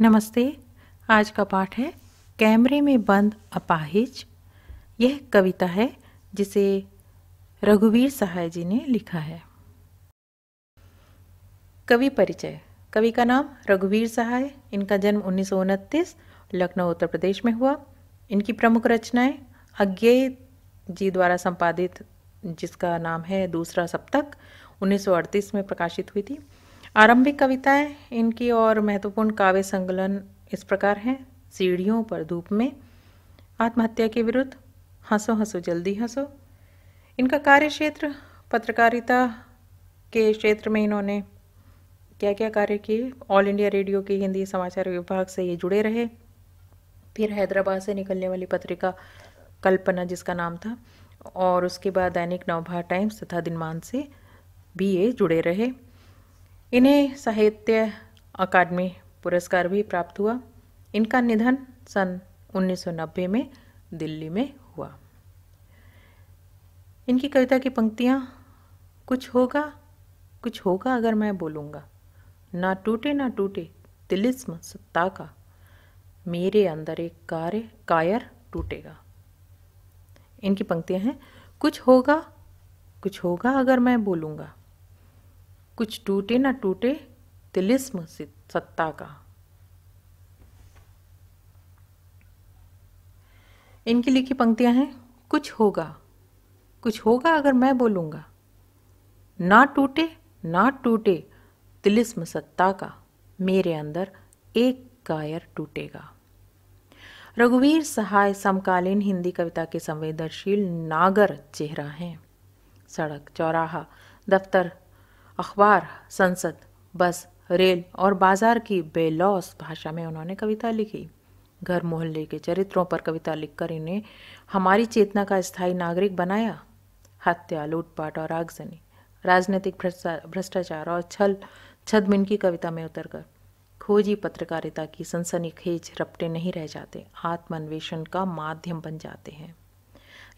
नमस्ते आज का पाठ है कैमरे में बंद अपाहिज यह कविता है जिसे रघुवीर सहाय जी ने लिखा है कवि परिचय कवि का नाम रघुवीर सहाय इनका जन्म उन्नीस लखनऊ उत्तर प्रदेश में हुआ इनकी प्रमुख रचनाएं अज्ञेय जी द्वारा संपादित जिसका नाम है दूसरा सप्तक 1938 में प्रकाशित हुई थी आरंभिक कविताएं इनकी और महत्वपूर्ण काव्य संकलन इस प्रकार हैं सीढ़ियों पर धूप में आत्महत्या के विरुद्ध हंसो हंसो जल्दी हंसो इनका कार्य क्षेत्र पत्रकारिता के क्षेत्र में इन्होंने क्या क्या कार्य किए ऑल इंडिया रेडियो के हिंदी समाचार विभाग से ये जुड़े रहे फिर हैदराबाद से निकलने वाली पत्रिका कल्पना जिसका नाम था और उसके बाद दैनिक नवभार टाइम्स तथा दिनमान से भी ये जुड़े रहे इन्हें साहित्य अकादमी पुरस्कार भी प्राप्त हुआ इनका निधन सन 1990 में दिल्ली में हुआ इनकी कविता की पंक्तियाँ कुछ होगा कुछ होगा अगर मैं बोलूँगा ना टूटे ना टूटे तिलिस्म सत्ता का मेरे अंदर एक कार्य कायर टूटेगा इनकी पंक्तियाँ हैं कुछ होगा कुछ होगा अगर मैं बोलूँगा कुछ टूटे ना टूटे तिलिस्म सत्ता का इनकी लिखी पंक्तियाँ हैं कुछ होगा कुछ होगा अगर मैं बोलूँगा ना टूटे ना टूटे तिलिस्म सत्ता का मेरे अंदर एक कायर टूटेगा रघुवीर सहाय समकालीन हिंदी कविता के संवेदनशील नागर चेहरा हैं सड़क चौराहा दफ्तर अखबार संसद बस रेल और बाजार की बेलौस भाषा में उन्होंने कविता लिखी घर मोहल्ले के चरित्रों पर कविता लिखकर इन्हें हमारी चेतना का स्थायी नागरिक बनाया हत्या लूटपाट और आगजनी राजनीतिक भ्रष्टाचार और छल छदमिन की कविता में उतरकर खोजी पत्रकारिता की सनसनीखेज रपटे नहीं रह जाते आत्मान्वेषण का माध्यम बन जाते हैं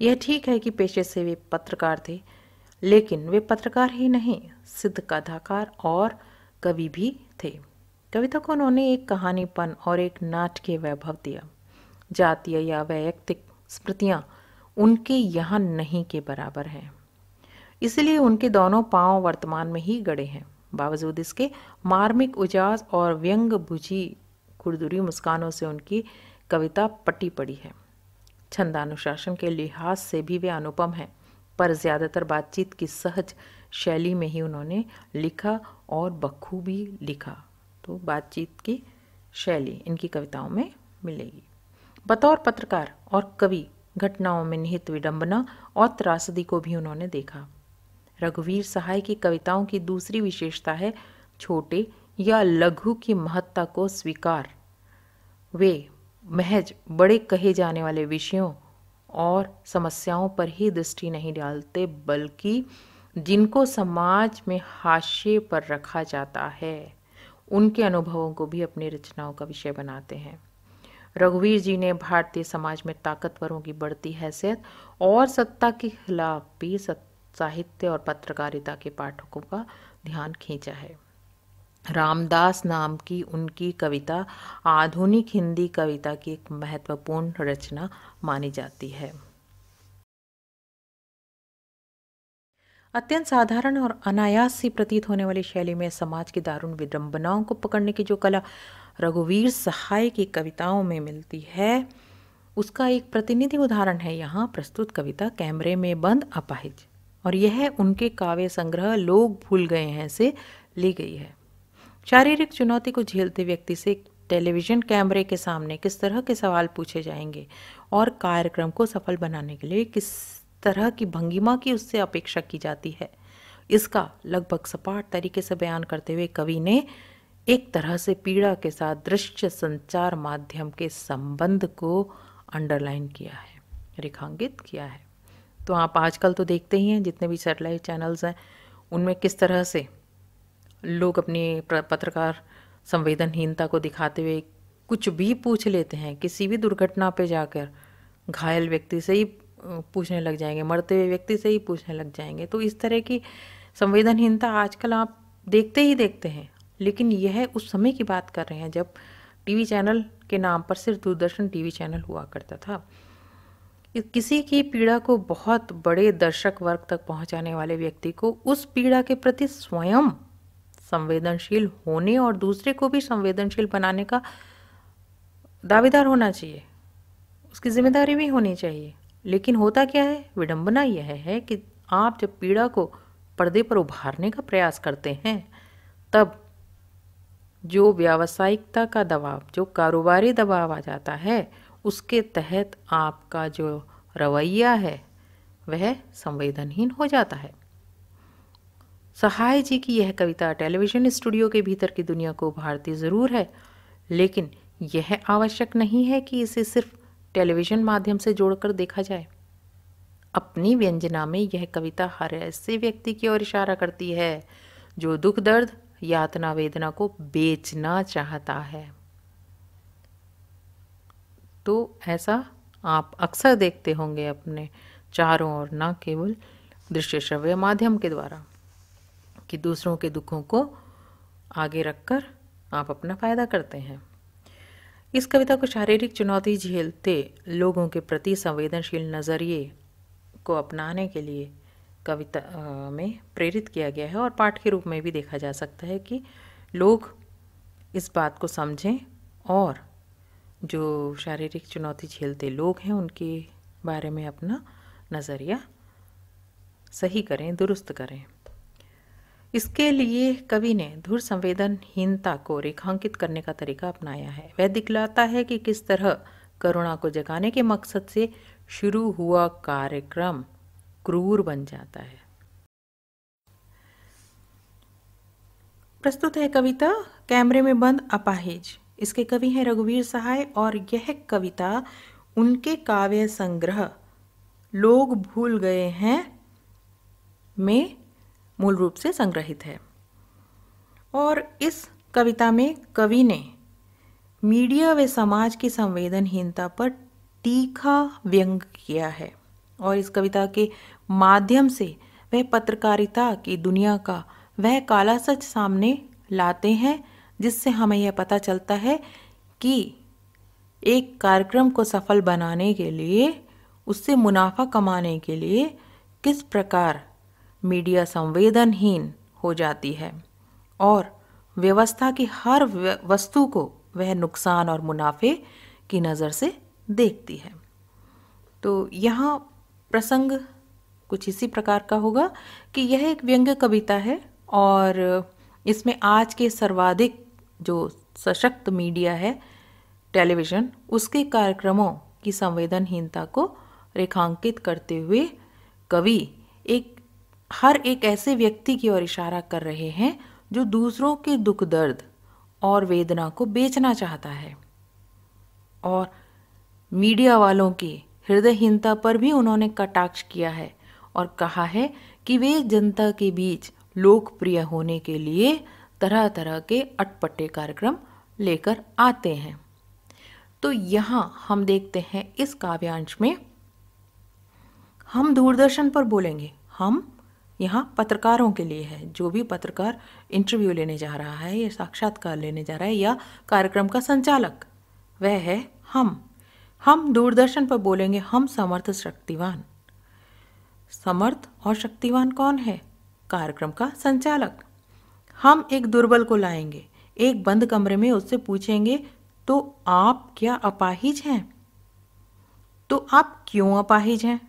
यह ठीक है कि पेशे से वे पत्रकार थे लेकिन वे पत्रकार ही नहीं सिद्ध कथाकार और कवि भी थे कविता को उन्होंने एक कहानीपन और एक नाटकीय वैभव दिया जातीय या वैयक्तिक स्मृतियाँ उनके यहाँ नहीं के बराबर हैं इसलिए उनके दोनों पांव वर्तमान में ही गड़े हैं बावजूद इसके मार्मिक उजास और व्यंग बुझी खुरदुरी मुस्कानों से उनकी कविता पटी पड़ी है छंदानुशासन के लिहाज से भी वे अनुपम हैं पर ज़्यादातर बातचीत की सहज शैली में ही उन्होंने लिखा और बखूबी लिखा तो बातचीत की शैली इनकी कविताओं में मिलेगी बतौर पत्रकार और कवि घटनाओं में निहित विडंबना और त्रासदी को भी उन्होंने देखा रघुवीर सहाय की कविताओं की दूसरी विशेषता है छोटे या लघु की महत्ता को स्वीकार वे महज बड़े कहे जाने वाले विषयों और समस्याओं पर ही दृष्टि नहीं डालते बल्कि जिनको समाज में हाशिए पर रखा जाता है उनके अनुभवों को भी अपनी रचनाओं का विषय बनाते हैं रघुवीर जी ने भारतीय समाज में ताकतवरों की बढ़ती हैसियत और सत्ता के खिलाफ भी सत्ता साहित्य और पत्रकारिता के पाठकों का ध्यान खींचा है रामदास नाम की उनकी कविता आधुनिक हिंदी कविता की एक महत्वपूर्ण रचना मानी जाती है अत्यंत साधारण और अनायास सी प्रतीत होने वाली शैली में समाज की दारुण विडम्बनाओं को पकड़ने की जो कला रघुवीर सहाय की कविताओं में मिलती है उसका एक प्रतिनिधि उदाहरण है यहाँ प्रस्तुत कविता कैमरे में बंद अपाहिज और यह उनके काव्य संग्रह लोग भूल गए हैं से ली गई है शारीरिक चुनौती को झेलते व्यक्ति से टेलीविजन कैमरे के सामने किस तरह के सवाल पूछे जाएंगे और कार्यक्रम को सफल बनाने के लिए किस तरह की भंगिमा की उससे अपेक्षा की जाती है इसका लगभग सपाट तरीके से बयान करते हुए कवि ने एक तरह से पीड़ा के साथ दृश्य संचार माध्यम के संबंध को अंडरलाइन किया है रेखांकित किया है तो आप आजकल तो देखते ही हैं जितने भी सैटेलाइट चैनल्स हैं उनमें किस तरह से लोग अपनी पत्रकार संवेदनहीनता को दिखाते हुए कुछ भी पूछ लेते हैं किसी भी दुर्घटना पे जाकर घायल व्यक्ति से ही पूछने लग जाएंगे मरते हुए व्यक्ति से ही पूछने लग जाएंगे तो इस तरह की संवेदनहीनता आजकल आप देखते ही देखते हैं लेकिन यह उस समय की बात कर रहे हैं जब टीवी चैनल के नाम पर सिर्फ दूरदर्शन टीवी चैनल हुआ करता था किसी की पीड़ा को बहुत बड़े दर्शक वर्ग तक पहुंचाने वाले व्यक्ति को उस पीड़ा के प्रति स्वयं संवेदनशील होने और दूसरे को भी संवेदनशील बनाने का दावेदार होना चाहिए उसकी जिम्मेदारी भी होनी चाहिए लेकिन होता क्या है विडंबना यह है कि आप जब पीड़ा को पर्दे पर उभारने का प्रयास करते हैं तब जो व्यावसायिकता का दबाव जो कारोबारी दबाव आ जाता है उसके तहत आपका जो रवैया है वह संवेदनहीन हो जाता है सहाय जी की यह कविता टेलीविज़न स्टूडियो के भीतर की दुनिया को उभारती ज़रूर है लेकिन यह आवश्यक नहीं है कि इसे सिर्फ टेलीविज़न माध्यम से जोड़कर देखा जाए अपनी व्यंजना में यह कविता हर ऐसे व्यक्ति की ओर इशारा करती है जो दुख दर्द यातना वेदना को बेचना चाहता है तो ऐसा आप अक्सर देखते होंगे अपने चारों ओर न केवल दृश्य श्रव्य माध्यम के द्वारा कि दूसरों के दुखों को आगे रखकर आप अपना फायदा करते हैं इस कविता को शारीरिक चुनौती झेलते लोगों के प्रति संवेदनशील नज़रिए को अपनाने के लिए कविता में प्रेरित किया गया है और पाठ के रूप में भी देखा जा सकता है कि लोग इस बात को समझें और जो शारीरिक चुनौती झेलते लोग हैं उनके बारे में अपना नज़रिया सही करें दुरुस्त करें इसके लिए कवि ने धुर संवेदनहीनता को रेखांकित करने का तरीका अपनाया है वह दिखलाता है कि किस तरह करुणा को जगाने के मकसद से शुरू हुआ कार्यक्रम क्रूर बन जाता है प्रस्तुत है कविता कैमरे में बंद अपाहिज इसके कवि हैं रघुवीर सहाय और यह कविता उनके काव्य संग्रह लोग भूल गए हैं में मूल रूप से संग्रहित है और इस कविता में कवि ने मीडिया व समाज की संवेदनहीनता पर तीखा व्यंग किया है और इस कविता के माध्यम से वह पत्रकारिता की दुनिया का वह काला सच सामने लाते हैं जिससे हमें यह पता चलता है कि एक कार्यक्रम को सफल बनाने के लिए उससे मुनाफा कमाने के लिए किस प्रकार मीडिया संवेदनहीन हो जाती है और व्यवस्था की हर वस्तु को वह नुकसान और मुनाफे की नज़र से देखती है तो यहाँ प्रसंग कुछ इसी प्रकार का होगा कि यह एक व्यंग्य कविता है और इसमें आज के सर्वाधिक जो सशक्त मीडिया है टेलीविज़न उसके कार्यक्रमों की संवेदनहीनता को रेखांकित करते हुए कवि एक हर एक ऐसे व्यक्ति की ओर इशारा कर रहे हैं जो दूसरों के दुख दर्द और वेदना को बेचना चाहता है और मीडिया वालों की हृदयहीनता पर भी उन्होंने कटाक्ष किया है और कहा है कि वे जनता के बीच लोकप्रिय होने के लिए तरह तरह के अटपटे कार्यक्रम लेकर आते हैं तो यहाँ हम देखते हैं इस काव्यांश में हम दूरदर्शन पर बोलेंगे हम यहाँ पत्रकारों के लिए है जो भी पत्रकार इंटरव्यू लेने जा रहा है या साक्षात्कार लेने जा रहा है या कार्यक्रम का संचालक वह है हम हम दूरदर्शन पर बोलेंगे हम समर्थ शक्तिवान समर्थ और शक्तिवान कौन है कार्यक्रम का संचालक हम एक दुर्बल को लाएंगे एक बंद कमरे में उससे पूछेंगे तो आप क्या अपाहिज हैं तो आप क्यों अपाहिज हैं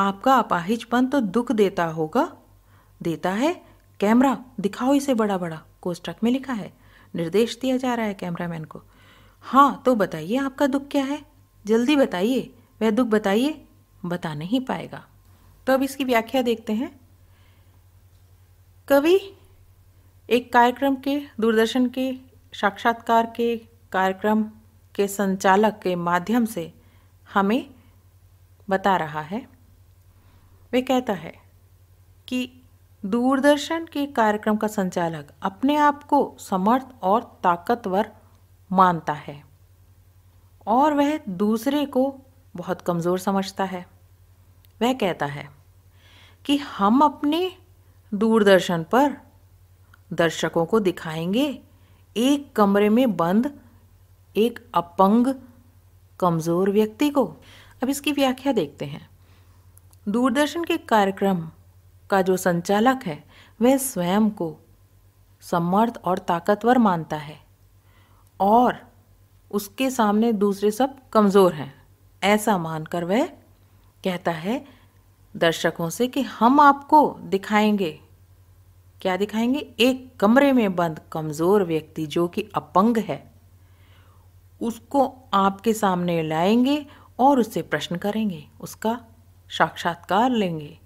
आपका अपाहिजपन तो दुख देता होगा देता है कैमरा दिखाओ इसे बड़ा बड़ा कोष्टक में लिखा है निर्देश दिया जा रहा है कैमरामैन को हाँ तो बताइए आपका दुख क्या है जल्दी बताइए वह दुख बताइए बता नहीं पाएगा तो अब इसकी व्याख्या देखते हैं कवि एक कार्यक्रम के दूरदर्शन के साक्षात्कार के कार्यक्रम के संचालक के माध्यम से हमें बता रहा है वे कहता है कि दूरदर्शन के कार्यक्रम का संचालक अपने आप को समर्थ और ताकतवर मानता है और वह दूसरे को बहुत कमज़ोर समझता है वह कहता है कि हम अपने दूरदर्शन पर दर्शकों को दिखाएंगे एक कमरे में बंद एक अपंग कमज़ोर व्यक्ति को अब इसकी व्याख्या देखते हैं दूरदर्शन के कार्यक्रम का जो संचालक है वह स्वयं को समर्थ और ताकतवर मानता है और उसके सामने दूसरे सब कमज़ोर हैं ऐसा मानकर वह कहता है दर्शकों से कि हम आपको दिखाएंगे क्या दिखाएंगे एक कमरे में बंद कमज़ोर व्यक्ति जो कि अपंग है उसको आपके सामने लाएंगे और उससे प्रश्न करेंगे उसका साक्षात्कार लेंगे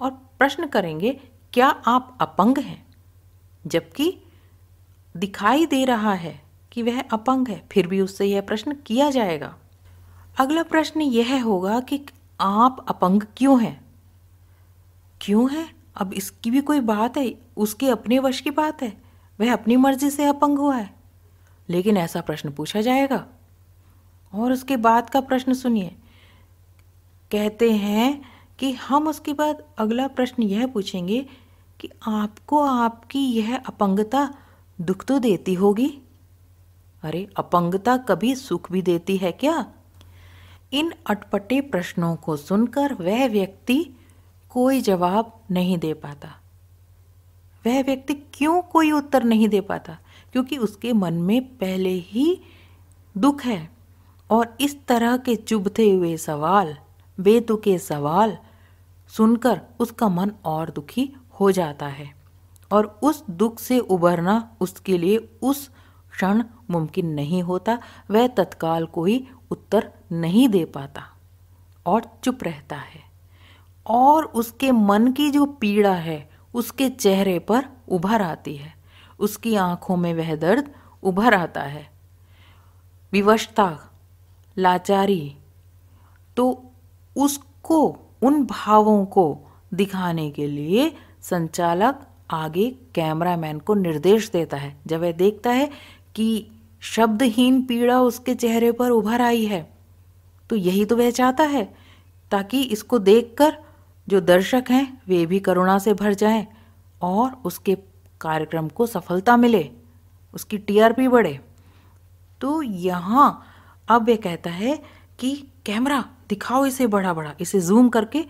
और प्रश्न करेंगे क्या आप अपंग हैं जबकि दिखाई दे रहा है कि वह अपंग है फिर भी उससे यह प्रश्न किया जाएगा अगला प्रश्न यह होगा कि आप अपंग क्यों हैं क्यों हैं अब इसकी भी कोई बात है उसके अपने वश की बात है वह अपनी मर्जी से अपंग हुआ है लेकिन ऐसा प्रश्न पूछा जाएगा और उसके बाद का प्रश्न सुनिए कहते हैं कि हम उसके बाद अगला प्रश्न यह पूछेंगे कि आपको आपकी यह अपंगता दुख तो देती होगी अरे अपंगता कभी सुख भी देती है क्या इन अटपटे प्रश्नों को सुनकर वह व्यक्ति कोई जवाब नहीं दे पाता वह व्यक्ति क्यों कोई उत्तर नहीं दे पाता क्योंकि उसके मन में पहले ही दुख है और इस तरह के चुभते हुए सवाल बेतुके सवाल सुनकर उसका मन और दुखी हो जाता है और उस दुख से उबरना उसके लिए उस क्षण मुमकिन नहीं होता वह तत्काल कोई उत्तर नहीं दे पाता और चुप रहता है और उसके मन की जो पीड़ा है उसके चेहरे पर उभर आती है उसकी आंखों में वह दर्द उभर आता है विवशता लाचारी तो उसको उन भावों को दिखाने के लिए संचालक आगे कैमरामैन को निर्देश देता है जब वह देखता है कि शब्दहीन पीड़ा उसके चेहरे पर उभर आई है तो यही तो वह चाहता है ताकि इसको देखकर जो दर्शक हैं वे भी करुणा से भर जाएं और उसके कार्यक्रम को सफलता मिले उसकी टीआरपी बढ़े तो यहाँ अब वे कहता है कि कैमरा दिखाओ इसे बड़ा बड़ा इसे जूम करके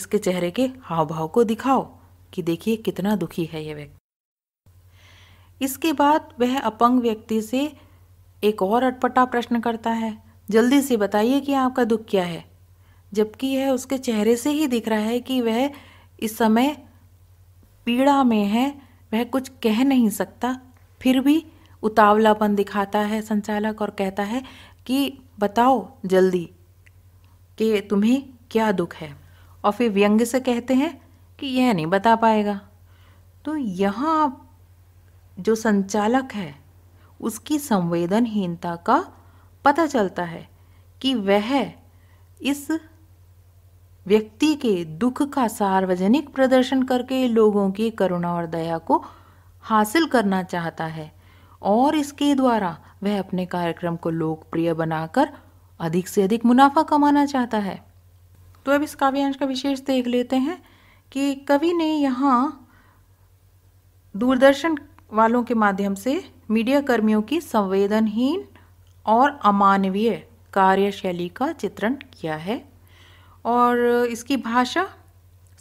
इसके चेहरे के हाव भाव को दिखाओ कि देखिए कितना दुखी है यह व्यक्ति इसके बाद वह अपंग व्यक्ति से एक और अटपटा प्रश्न करता है जल्दी से बताइए कि आपका दुख क्या है जबकि यह उसके चेहरे से ही दिख रहा है कि वह इस समय पीड़ा में है वह कुछ कह नहीं सकता फिर भी उतावलापन दिखाता है संचालक और कहता है कि बताओ जल्दी कि तुम्हें क्या दुख है और फिर व्यंग्य से कहते हैं कि यह नहीं बता पाएगा तो यहाँ जो संचालक है उसकी संवेदनहीनता का पता चलता है कि वह इस व्यक्ति के दुख का सार्वजनिक प्रदर्शन करके लोगों की करुणा और दया को हासिल करना चाहता है और इसके द्वारा वह अपने कार्यक्रम को लोकप्रिय बनाकर अधिक से अधिक मुनाफा कमाना चाहता है तो अब इस काव्यांश का विशेष देख लेते हैं कि कवि ने यहाँ दूरदर्शन वालों के माध्यम से मीडिया कर्मियों की संवेदनहीन और अमानवीय कार्यशैली का चित्रण किया है और इसकी भाषा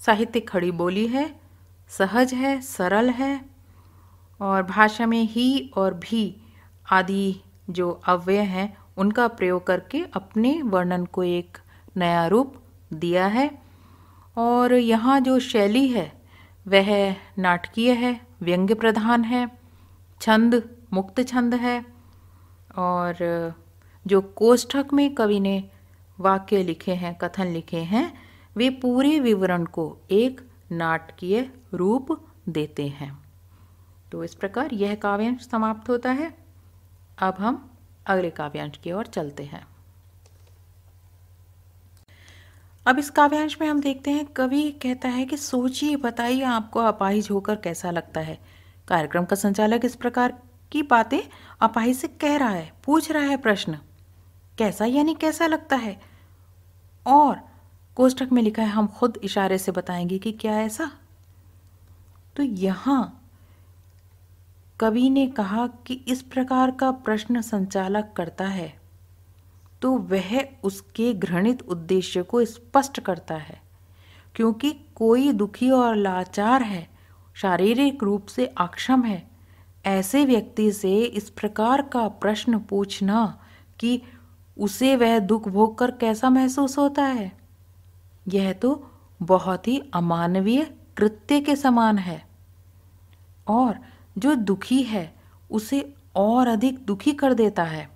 साहित्य खड़ी बोली है सहज है सरल है और भाषा में ही और भी आदि जो अव्यय हैं उनका प्रयोग करके अपने वर्णन को एक नया रूप दिया है और यहाँ जो शैली है वह नाटकीय है व्यंग्य प्रधान है छंद मुक्त छंद है और जो कोष्ठक में कवि ने वाक्य लिखे हैं कथन लिखे हैं वे पूरे विवरण को एक नाटकीय रूप देते हैं तो इस प्रकार यह काव्यांश समाप्त होता है अब हम अगले काव्यांश की ओर चलते हैं अब इस काव्यांश में हम देखते हैं कवि कहता है कि सोचिए बताइए आपको अपाहिज होकर कैसा लगता है कार्यक्रम का संचालक इस प्रकार की बातें अपाहिज से कह रहा है पूछ रहा है प्रश्न कैसा यानी कैसा लगता है और कोष्टक में लिखा है हम खुद इशारे से बताएंगे कि क्या ऐसा तो यहाँ कवि ने कहा कि इस प्रकार का प्रश्न संचालक करता है तो वह उसके घृणित उद्देश्य को स्पष्ट करता है क्योंकि कोई दुखी और लाचार है शारीरिक रूप से अक्षम है ऐसे व्यक्ति से इस प्रकार का प्रश्न पूछना कि उसे वह दुख भोग कर कैसा महसूस होता है यह तो बहुत ही अमानवीय कृत्य के समान है और जो दुखी है उसे और अधिक दुखी कर देता है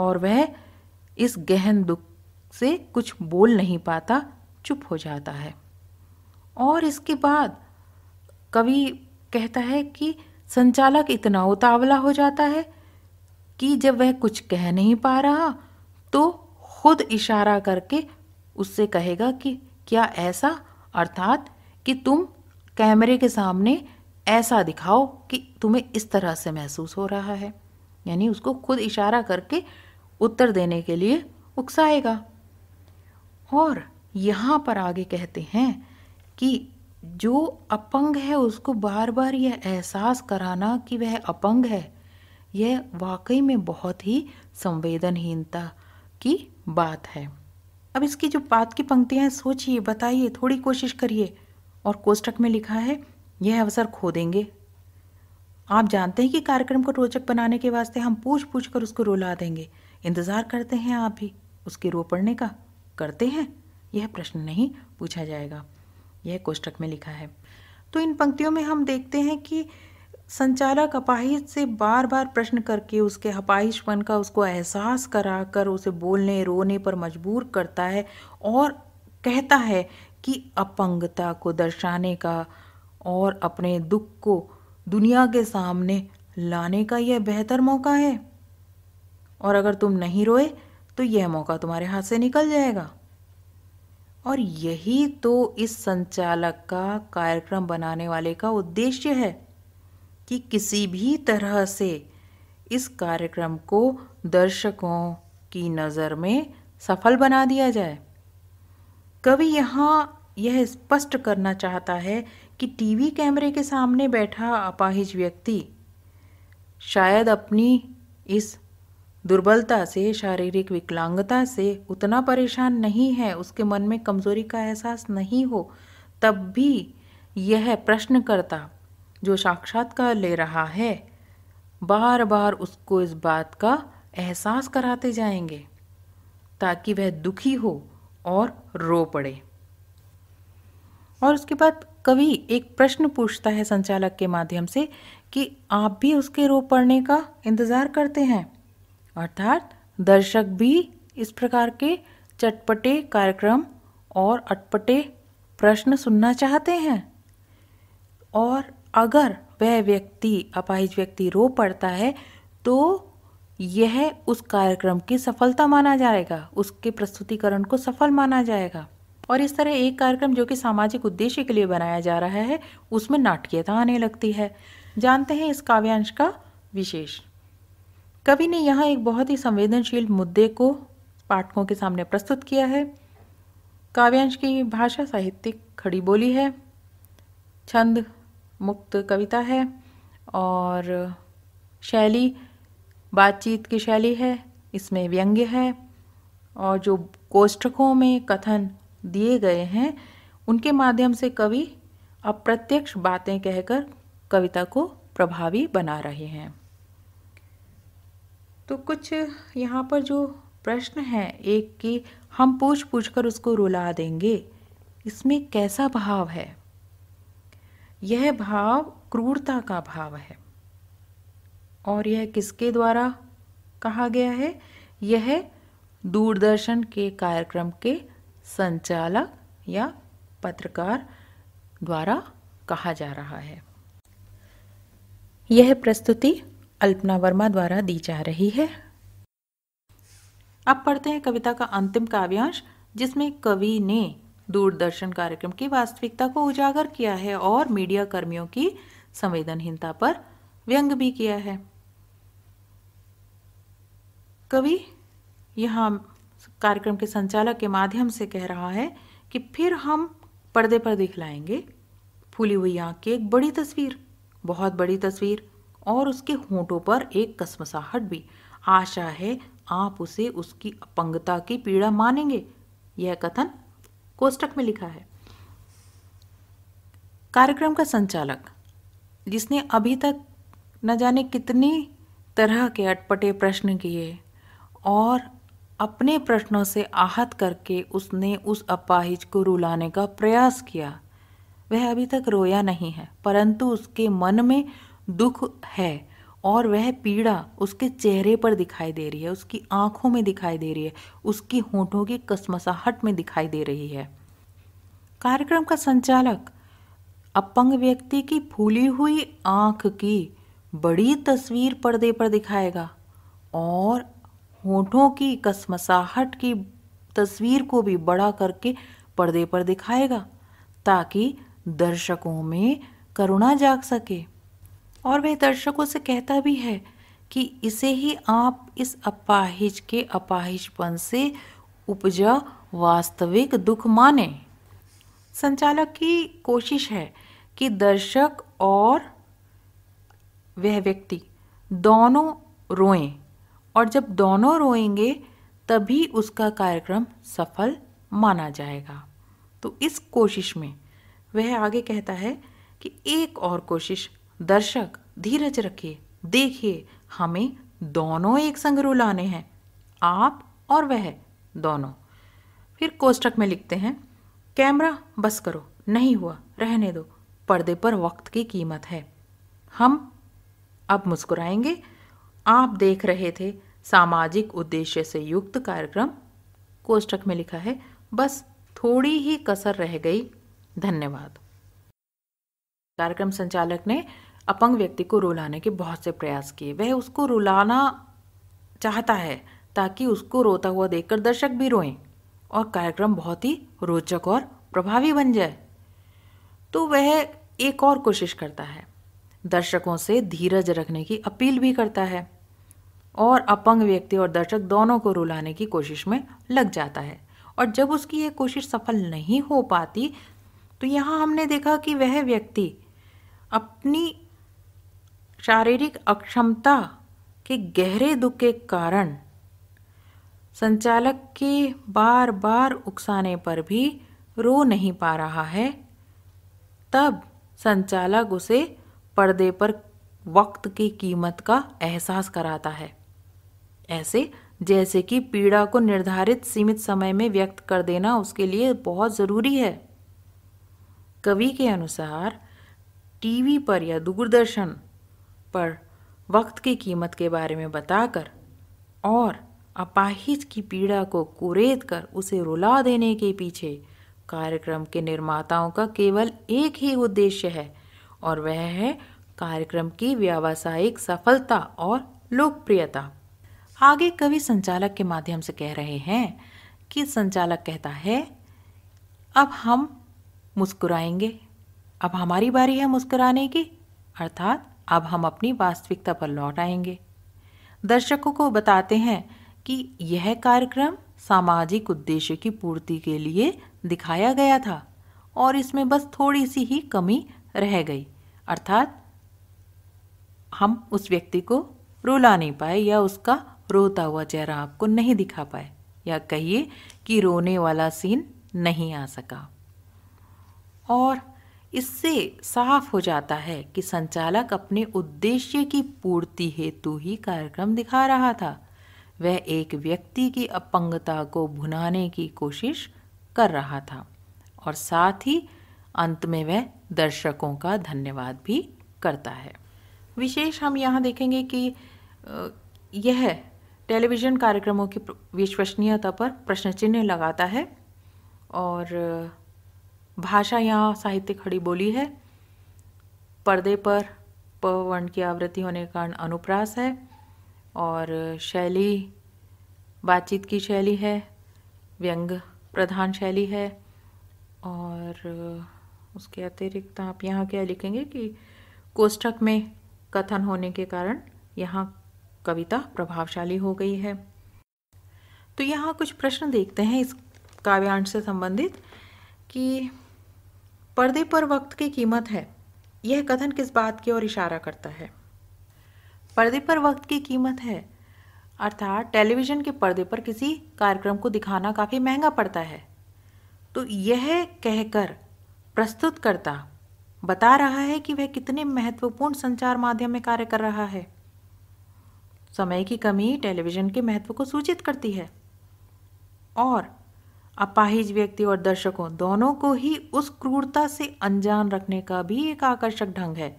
और वह इस गहन दुख से कुछ बोल नहीं पाता चुप हो जाता है और इसके बाद कवि कहता है कि संचालक इतना उतावला हो जाता है कि जब वह कुछ कह नहीं पा रहा तो खुद इशारा करके उससे कहेगा कि क्या ऐसा अर्थात कि तुम कैमरे के सामने ऐसा दिखाओ कि तुम्हें इस तरह से महसूस हो रहा है यानी उसको खुद इशारा करके उत्तर देने के लिए उकसाएगा और यहाँ पर आगे कहते हैं कि जो अपंग है उसको बार बार यह एहसास कराना कि वह अपंग है यह वाकई में बहुत ही संवेदनहीनता की बात है अब इसकी जो बात की पंक्तियाँ सोचिए बताइए थोड़ी कोशिश करिए और कोष्टक में लिखा है यह अवसर खो देंगे आप जानते हैं कि कार्यक्रम को रोचक बनाने के वास्ते हम पूछ पूछ कर उसको रोला देंगे इंतज़ार करते हैं आप भी उसके रो पड़ने का करते हैं यह प्रश्न नहीं पूछा जाएगा यह कोष्टक में लिखा है तो इन पंक्तियों में हम देखते हैं कि संचालक अपाहिज से बार बार प्रश्न करके उसके अपाहिशपन का उसको एहसास करा कर उसे बोलने रोने पर मजबूर करता है और कहता है कि अपंगता को दर्शाने का और अपने दुख को दुनिया के सामने लाने का यह बेहतर मौका है और अगर तुम नहीं रोए तो यह मौका तुम्हारे हाथ से निकल जाएगा और यही तो इस संचालक का कार्यक्रम बनाने वाले का उद्देश्य है कि किसी भी तरह से इस कार्यक्रम को दर्शकों की नज़र में सफल बना दिया जाए कवि यहाँ यह स्पष्ट करना चाहता है कि टीवी कैमरे के सामने बैठा अपाहिज व्यक्ति शायद अपनी इस दुर्बलता से शारीरिक विकलांगता से उतना परेशान नहीं है उसके मन में कमज़ोरी का एहसास नहीं हो तब भी यह प्रश्न करता जो साक्षात्कार ले रहा है बार बार उसको इस बात का एहसास कराते जाएंगे ताकि वह दुखी हो और रो पड़े और उसके बाद कवि एक प्रश्न पूछता है संचालक के माध्यम से कि आप भी उसके रो पड़ने का इंतज़ार करते हैं अर्थात दर्शक भी इस प्रकार के चटपटे कार्यक्रम और अटपटे प्रश्न सुनना चाहते हैं और अगर वह व्यक्ति अपाहिज व्यक्ति रो पड़ता है तो यह उस कार्यक्रम की सफलता माना जाएगा उसके प्रस्तुतिकरण को सफल माना जाएगा और इस तरह एक कार्यक्रम जो कि सामाजिक उद्देश्य के लिए बनाया जा रहा है उसमें नाटकीयता आने लगती है जानते हैं इस काव्यांश का विशेष कवि ने यहाँ एक बहुत ही संवेदनशील मुद्दे को पाठकों के सामने प्रस्तुत किया है काव्यांश की भाषा साहित्यिक खड़ी बोली है छंद मुक्त कविता है और शैली बातचीत की शैली है इसमें व्यंग्य है और जो कोष्ठकों में कथन दिए गए हैं उनके माध्यम से कवि अप्रत्यक्ष बातें कहकर कविता को प्रभावी बना रहे हैं तो कुछ यहाँ पर जो प्रश्न है एक कि हम पूछ पूछ कर उसको रुला देंगे इसमें कैसा भाव है यह भाव क्रूरता का भाव है और यह किसके द्वारा कहा गया है यह दूरदर्शन के कार्यक्रम के संचालक या पत्रकार द्वारा कहा जा रहा है यह प्रस्तुति अल्पना वर्मा द्वारा दी जा रही है अब पढ़ते हैं कविता का अंतिम काव्यांश जिसमें कवि ने दूरदर्शन कार्यक्रम की वास्तविकता को उजागर किया है और मीडिया कर्मियों की संवेदनहीनता पर व्यंग भी किया है कवि यहाँ कार्यक्रम के संचालक के माध्यम से कह रहा है कि फिर हम पर्दे पर दिखलाएंगे फूली हुई आँख की एक बड़ी तस्वीर बहुत बड़ी तस्वीर और उसके होंठों पर एक कसमसाहट भी आशा है आप उसे उसकी अपंगता की पीड़ा मानेंगे यह कथन कोष्टक में लिखा है कार्यक्रम का संचालक जिसने अभी तक न जाने कितनी तरह के अटपटे प्रश्न किए और अपने प्रश्नों से आहत करके उसने उस अपाहिज को रुलाने का प्रयास किया वह अभी तक रोया नहीं है परंतु उसके मन में दुख है और वह पीड़ा उसके चेहरे पर दिखाई दे रही है उसकी आंखों में दिखाई दे रही है उसकी होठों की कसमसाहट में दिखाई दे रही है कार्यक्रम का संचालक अपंग व्यक्ति की फूली हुई आंख की बड़ी तस्वीर पर्दे पर दिखाएगा और होठों की कसमसाहट की तस्वीर को भी बड़ा करके पर्दे पर दिखाएगा ताकि दर्शकों में करुणा जाग सके और वह दर्शकों से कहता भी है कि इसे ही आप इस अपाहिज के अपाहिजपन से उपजा वास्तविक दुख माने संचालक की कोशिश है कि दर्शक और वह व्यक्ति दोनों रोएं और जब दोनों रोएंगे तभी उसका कार्यक्रम सफल माना जाएगा तो इस कोशिश में वह आगे कहता है कि एक और कोशिश दर्शक धीरज रखिए देखिए हमें दोनों एक संग रुलाने हैं आप और वह दोनों फिर कोष्टक में लिखते हैं कैमरा बस करो नहीं हुआ रहने दो पर्दे पर वक्त की कीमत है हम अब मुस्कुराएंगे आप देख रहे थे सामाजिक उद्देश्य से युक्त कार्यक्रम कोष्टक में लिखा है बस थोड़ी ही कसर रह गई धन्यवाद कार्यक्रम संचालक ने अपंग व्यक्ति को रुलाने के बहुत से प्रयास किए वह उसको रुलाना चाहता है ताकि उसको रोता हुआ देखकर दर्शक भी रोएं और कार्यक्रम बहुत ही रोचक और प्रभावी बन जाए तो वह एक और कोशिश करता है दर्शकों से धीरज रखने की अपील भी करता है और अपंग व्यक्ति और दर्शक दोनों को रुलाने की कोशिश में लग जाता है और जब उसकी ये कोशिश सफल नहीं हो पाती तो यहाँ हमने देखा कि वह व्यक्ति अपनी शारीरिक अक्षमता के गहरे दुख के कारण संचालक के बार बार उकसाने पर भी रो नहीं पा रहा है तब संचालक उसे पर्दे पर वक्त की कीमत का एहसास कराता है ऐसे जैसे कि पीड़ा को निर्धारित सीमित समय में व्यक्त कर देना उसके लिए बहुत ज़रूरी है कवि के अनुसार टीवी पर या दूरदर्शन पर वक्त की कीमत के बारे में बताकर और अपाहिज की पीड़ा को कुरेद कर उसे रुला देने के पीछे कार्यक्रम के निर्माताओं का केवल एक ही उद्देश्य है और वह है कार्यक्रम की व्यावसायिक सफलता और लोकप्रियता आगे कवि संचालक के माध्यम से कह रहे हैं कि संचालक कहता है अब हम मुस्कुराएंगे अब हमारी बारी है मुस्कुराने की अर्थात अब हम अपनी वास्तविकता पर लौट आएंगे दर्शकों को बताते हैं कि यह कार्यक्रम सामाजिक उद्देश्य की पूर्ति के लिए दिखाया गया था और इसमें बस थोड़ी सी ही कमी रह गई अर्थात हम उस व्यक्ति को रुला नहीं पाए या उसका रोता हुआ चेहरा आपको नहीं दिखा पाए या कहिए कि रोने वाला सीन नहीं आ सका और इससे साफ हो जाता है कि संचालक अपने उद्देश्य की पूर्ति हेतु ही कार्यक्रम दिखा रहा था वह एक व्यक्ति की अपंगता को भुनाने की कोशिश कर रहा था और साथ ही अंत में वह दर्शकों का धन्यवाद भी करता है विशेष हम यहाँ देखेंगे कि यह टेलीविज़न कार्यक्रमों की विश्वसनीयता पर प्रश्न चिन्ह लगाता है और भाषा यहाँ साहित्य खड़ी बोली है पर्दे पर प वर्ण की आवृत्ति होने के कारण अनुप्रास है और शैली बातचीत की शैली है व्यंग प्रधान शैली है और उसके अतिरिक्त आप यहाँ क्या लिखेंगे कि कोष्ठक में कथन होने के कारण यहाँ कविता प्रभावशाली हो गई है तो यहाँ कुछ प्रश्न देखते हैं इस काव्यांश से संबंधित कि पर्दे पर वक्त की कीमत है यह कथन किस बात की ओर इशारा करता है पर्दे पर वक्त की कीमत है अर्थात टेलीविज़न के पर्दे पर किसी कार्यक्रम को दिखाना काफ़ी महंगा पड़ता है तो यह कहकर प्रस्तुत करता बता रहा है कि वह कितने महत्वपूर्ण संचार माध्यम में कार्य कर रहा है समय की कमी टेलीविज़न के महत्व को सूचित करती है और अपाहिज व्यक्ति और दर्शकों दोनों को ही उस क्रूरता से अनजान रखने का भी एक आकर्षक ढंग है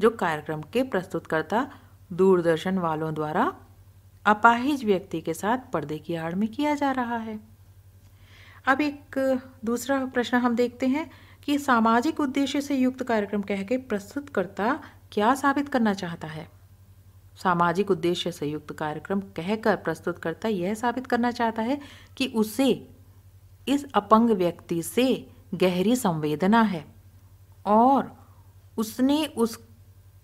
जो कार्यक्रम के प्रस्तुतकर्ता दूरदर्शन वालों द्वारा अपाहिज व्यक्ति के साथ पर्दे की आड़ में किया जा रहा है अब एक दूसरा प्रश्न हम देखते हैं कि सामाजिक उद्देश्य से युक्त कार्यक्रम कह के प्रस्तुतकर्ता क्या साबित करना चाहता है सामाजिक उद्देश्य से युक्त कार्यक्रम कहकर प्रस्तुतकर्ता यह साबित करना चाहता है कि उसे इस अपंग व्यक्ति से गहरी संवेदना है और उसने उस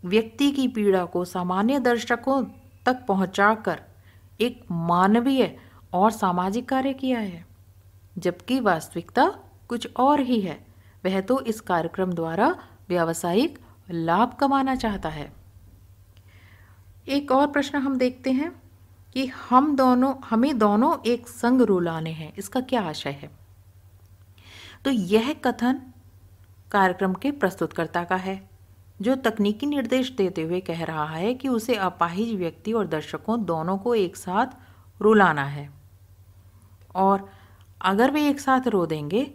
व्यक्ति की पीड़ा को सामान्य दर्शकों तक पहुंचाकर एक मानवीय और सामाजिक कार्य किया है जबकि वास्तविकता कुछ और ही है वह तो इस कार्यक्रम द्वारा व्यावसायिक लाभ कमाना चाहता है एक और प्रश्न हम देखते हैं कि हम दोनों हमें दोनों एक संग रुलाने हैं इसका क्या आशय है तो यह कथन कार्यक्रम के प्रस्तुतकर्ता का है जो तकनीकी निर्देश देते हुए कह रहा है कि उसे अपाहिज व्यक्ति और दर्शकों दोनों को एक साथ रुलाना है और अगर वे एक साथ रो देंगे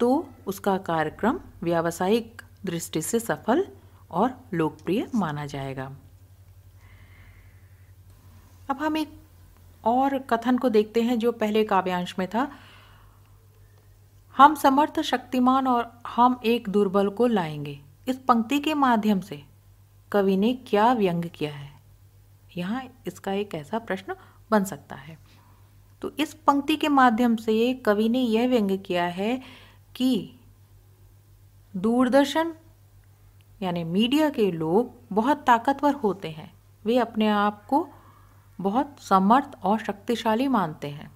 तो उसका कार्यक्रम व्यावसायिक दृष्टि से सफल और लोकप्रिय माना जाएगा अब हम एक और कथन को देखते हैं जो पहले काव्यांश में था हम समर्थ शक्तिमान और हम एक दुर्बल को लाएंगे इस पंक्ति के माध्यम से कवि ने क्या व्यंग किया है यहाँ इसका एक ऐसा प्रश्न बन सकता है तो इस पंक्ति के माध्यम से कवि ने यह व्यंग किया है कि दूरदर्शन यानी मीडिया के लोग बहुत ताकतवर होते हैं वे अपने आप को बहुत समर्थ और शक्तिशाली मानते हैं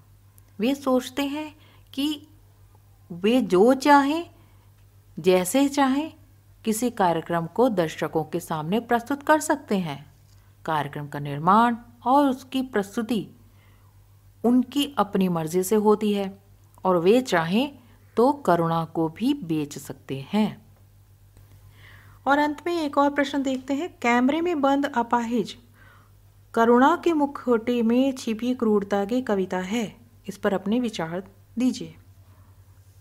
वे सोचते हैं कि वे जो चाहें जैसे चाहें किसी कार्यक्रम को दर्शकों के सामने प्रस्तुत कर सकते हैं कार्यक्रम का निर्माण और उसकी प्रस्तुति उनकी अपनी मर्जी से होती है और वे चाहें तो करुणा को भी बेच सकते हैं और अंत में एक और प्रश्न देखते हैं कैमरे में बंद अपाहिज करुणा के मुखोटे में छिपी क्रूरता की कविता है इस पर अपने विचार दीजिए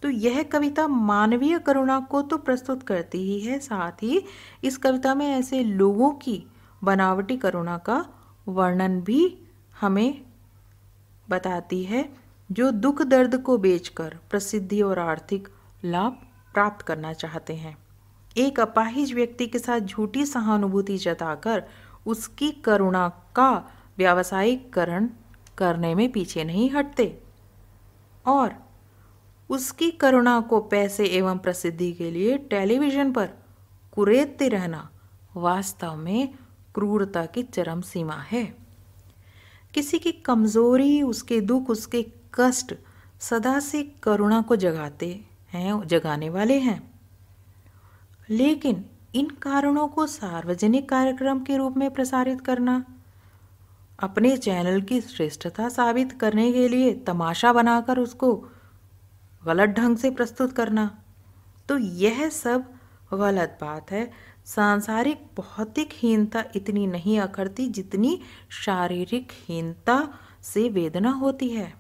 तो यह कविता मानवीय करुणा को तो प्रस्तुत करती ही है साथ ही इस कविता में ऐसे लोगों की बनावटी करुणा का वर्णन भी हमें बताती है जो दुख दर्द को बेचकर प्रसिद्धि और आर्थिक लाभ प्राप्त करना चाहते हैं एक अपाहिज व्यक्ति के साथ झूठी सहानुभूति जताकर उसकी करुणा का व्यावसायिकरण करने में पीछे नहीं हटते और उसकी करुणा को पैसे एवं प्रसिद्धि के लिए टेलीविजन पर कुरेदते रहना वास्तव में क्रूरता की चरम सीमा है किसी की कमजोरी उसके दुख उसके कष्ट सदा से करुणा को जगाते हैं जगाने वाले हैं लेकिन इन कारणों को सार्वजनिक कार्यक्रम के रूप में प्रसारित करना अपने चैनल की श्रेष्ठता साबित करने के लिए तमाशा बनाकर उसको गलत ढंग से प्रस्तुत करना तो यह सब गलत बात है सांसारिक भौतिक हीनता इतनी नहीं अखड़ती जितनी शारीरिक हीनता से वेदना होती है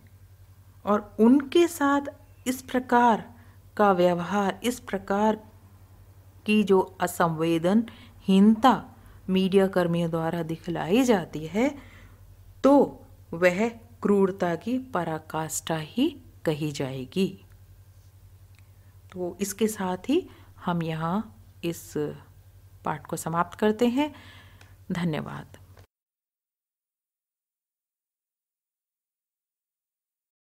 और उनके साथ इस प्रकार का व्यवहार इस प्रकार की जो असंवेदनहीनता मीडिया कर्मियों द्वारा दिखलाई जाती है तो वह क्रूरता की पराकाष्ठा ही कही जाएगी तो इसके साथ ही हम यहाँ इस पाठ को समाप्त करते हैं धन्यवाद